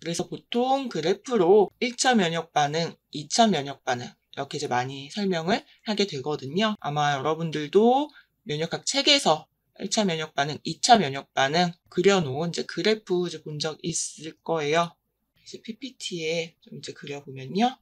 그래서 보통 그래프로 1차 면역 반응, 2차 면역 반응 이렇게 이제 많이 설명을 하게 되거든요. 아마 여러분들도 면역학 책에서 1차 면역 반응, 2차 면역 반응 그려놓은 이제 그래프 본 적 있을 거예요. 이제 PPT에 좀 이제 그려보면요.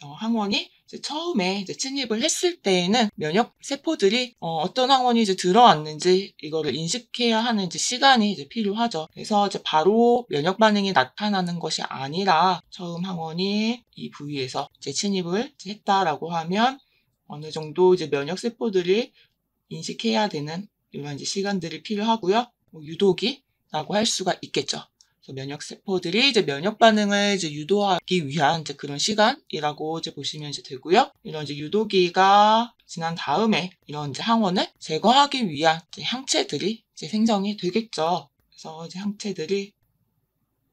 항원이 이제 처음에 이제 침입을 했을 때에는 면역 세포들이 어, 떤 항원이 이제 들어왔는지 이거를 인식해야 하는 이제 시간이 이제 필요하죠. 그래서 이제 바로 면역 반응이 나타나는 것이 아니라 처음 항원이 이 부위에서 이제 침입을 이제 했다라고 하면 어느 정도 이제 면역 세포들이 인식해야 되는 이런 이제 시간들이 필요하고요. 뭐 유독이라고 할 수가 있겠죠. 면역 세포들이 이제 면역 반응을 이제 유도하기 위한 이제 그런 시간이라고 이제 보시면 이제 되고요. 이런 이제 유도기가 지난 다음에 이런 이제 항원을 제거하기 위한 이제 항체들이 이제 생성이 되겠죠. 그래서 이제 항체들이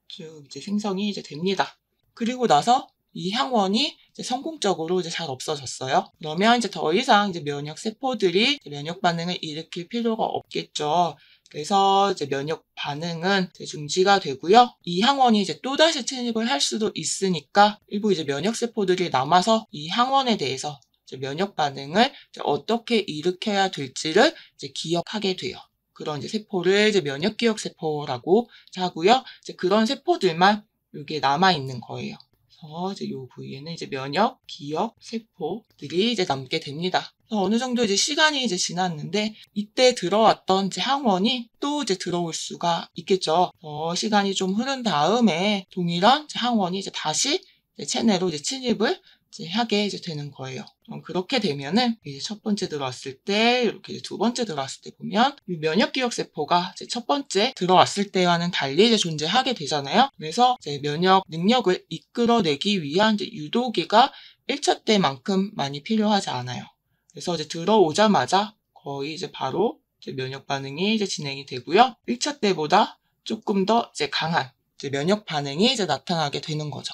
쭉 이제 생성이 이제 됩니다. 그리고 나서 이 항원이 이제 성공적으로 이제 잘 없어졌어요. 그러면 이제 더 이상 이제 면역 세포들이 면역 반응을 일으킬 필요가 없겠죠. 그래서 이제 면역 반응은 이제 중지가 되고요. 이 항원이 이제 또다시 침입을 할 수도 있으니까 일부 이제 면역 세포들이 남아서 이 항원에 대해서 면역 반응을 어떻게 일으켜야 될지를 기억하게 돼요. 그런 이제 세포를 이제 면역 기억 세포라고 하고요. 이제 그런 세포들만 여기에 남아 있는 거예요. 그래서 이제 요 부위에는 이제 면역, 기억 세포들이 이제 남게 됩니다. 어느 정도 이제 시간이 이제 지났는데 이때 들어왔던 이제 항원이 또 이제 들어올 수가 있겠죠. 어, 시간이 좀 흐른 다음에 동일한 이제 항원이 이제 다시 이제 체내로 이제 침입을 이제 하게 이제 되는 거예요. 어, 그렇게 되면은 이제 첫 번째 들어왔을 때 이렇게 두 번째 들어왔을 때 보면 면역 기억 세포가 이제 첫 번째 들어왔을 때와는 달리 이제 존재하게 되잖아요. 그래서 이제 면역 능력을 이끌어내기 위한 이제 유도기가 1차 때만큼 많이 필요하지 않아요. 그래서 이제 들어오자마자 거의 이제 바로 이제 면역 반응이 이제 진행이 되고요. 1차 때보다 조금 더 이제 강한 이제 면역 반응이 이제 나타나게 되는 거죠.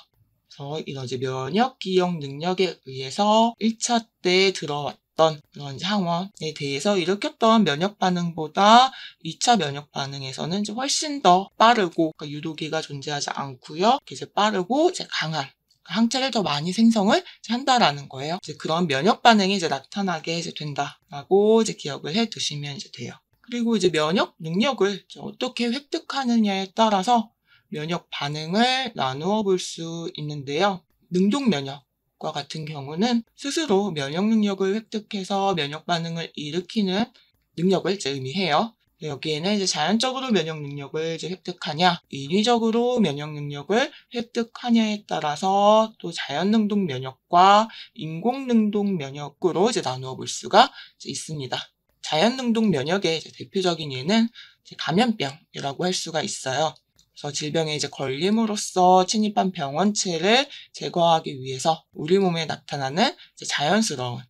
그래서 이런 면역 기억 능력에 의해서 1차 때 들어왔 던 그런 항원에 대해서 일으켰던 면역 반응보다 2차 면역 반응에서는 이제 훨씬 더 빠르고 그러니까 유도기가 존재하지 않고요. 이제 빠르고 이제 강한 항체를 더 많이 생성을 한다라는 거예요. 이제 그런 면역 반응이 이제 나타나게 이제 된다라고 이제 기억을 해 두시면 이제 돼요. 그리고 이제 면역 능력을 이제 어떻게 획득하느냐에 따라서 면역 반응을 나누어 볼 수 있는데요. 능동 면역 과 같은 경우는 스스로 면역 능력을 획득해서 면역 반응을 일으키는 능력을 이제 의미해요. 여기에는 이제 자연적으로 면역 능력을 이제 획득하냐, 인위적으로 면역 능력을 획득하냐에 따라서 또 자연 능동 면역과 인공 능동 면역으로 이제 나누어 볼 수가 있습니다. 자연 능동 면역의 대표적인 예는 감염병이라고 할 수가 있어요. 그래서 질병에 이제 걸림으로써 침입한 병원체를 제거하기 위해서 우리 몸에 나타나는 자연스러운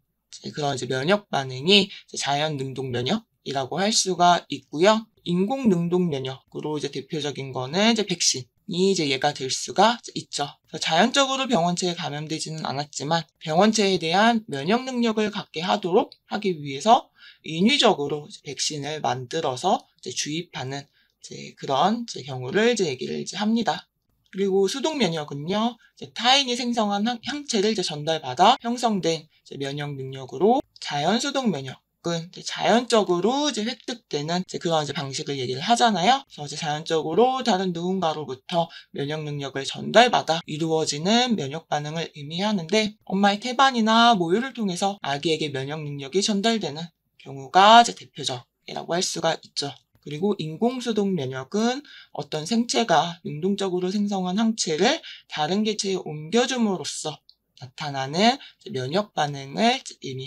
그런 이제 면역 반응이 이제 자연 능동 면역이라고 할 수가 있고요. 인공 능동 면역으로 이제 대표적인 거는 이제 백신. 이 이제 얘가 될 수가 있죠. 자연적으로 병원체에 감염되지는 않았지만 병원체에 대한 면역 능력을 갖게 하도록 하기 위해서 인위적으로 백신을 만들어서 주입하는 이제 그런 이제 경우를 이제 얘기를 이제 합니다. 그리고 수동 면역은요, 타인이 생성한 항, 체를 이제 전달받아 형성된 면역 능력으로 자연 수동 면역, 은 자연적으로 이제 획득되는 이제 그런 이제 방식을 얘기를 하잖아요. 그래서 이제 자연적으로 다른 누군가로부터 면역 능력을 전달받아 이루어지는 면역 반응을 의미하는데 엄마의 태반이나 모유를 통해서 아기에게 면역 능력이 전달되는 경우가 이제 대표적이라고 할 수가 있죠. 그리고 인공수동 면역은 어떤 생체가 능동적으로 생성한 항체를 다른 개체에 옮겨줌으로써 나타나는 면역 반응을 의미합니다.